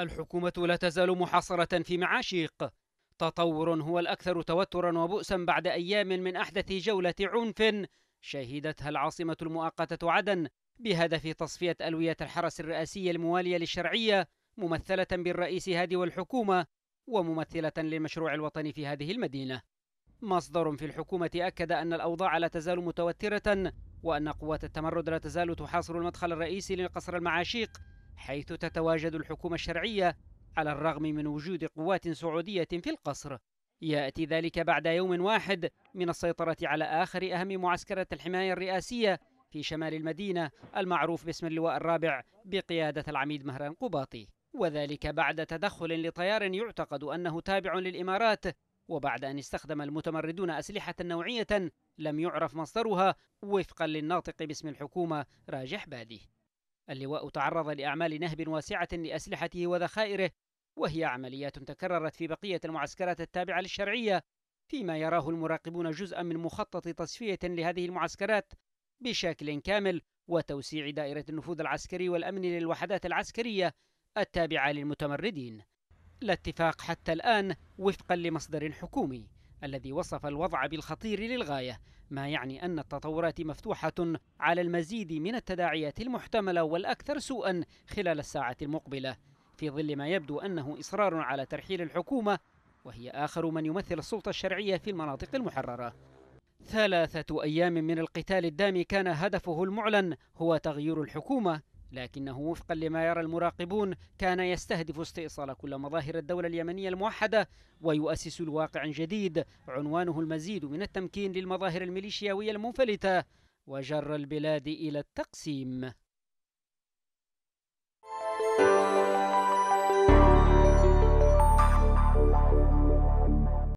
الحكومة لا تزال محاصرة في معاشيق تطور هو الأكثر توترا وبؤسا بعد أيام من أحدث جولة عنف شهدتها العاصمة المؤقتة عدن بهدف تصفية ألوية الحرس الرئاسي الموالية للشرعية ممثلة بالرئيس هادي والحكومة وممثلة للمشروع الوطني في هذه المدينة مصدر في الحكومة أكد أن الأوضاع لا تزال متوترة وأن قوات التمرد لا تزال تحاصر المدخل الرئيسي لقصر المعاشيق حيث تتواجد الحكومة الشرعية على الرغم من وجود قوات سعودية في القصر يأتي ذلك بعد يوم واحد من السيطرة على آخر أهم معسكرات الحماية الرئاسية في شمال المدينة المعروف باسم اللواء الرابع بقيادة العميد مهران قباطي وذلك بعد تدخل لطيار يعتقد أنه تابع للإمارات وبعد أن استخدم المتمردون أسلحة نوعية لم يعرف مصدرها وفقا للناطق باسم الحكومة راجح بادي اللواء تعرض لأعمال نهب واسعة لأسلحته وذخائره وهي عمليات تكررت في بقية المعسكرات التابعة للشرعية فيما يراه المراقبون جزءا من مخطط تصفية لهذه المعسكرات بشكل كامل وتوسيع دائرة النفوذ العسكري والأمن للوحدات العسكرية التابعة للمتمردين لا اتفاق حتى الآن وفقا لمصدر حكومي الذي وصف الوضع بالخطير للغاية ما يعني أن التطورات مفتوحة على المزيد من التداعيات المحتملة والأكثر سوءا خلال الساعة المقبلة في ظل ما يبدو أنه إصرار على ترحيل الحكومة وهي آخر من يمثل السلطة الشرعية في المناطق المحررة ثلاثة أيام من القتال الدامي كان هدفه المعلن هو تغيير الحكومة لكنه وفقا لما يرى المراقبون كان يستهدف استئصال كل مظاهر الدولة اليمنية الموحدة ويؤسس الواقع جديد عنوانه المزيد من التمكين للمظاهر الميليشياوية المنفلتة وجر البلاد إلى التقسيم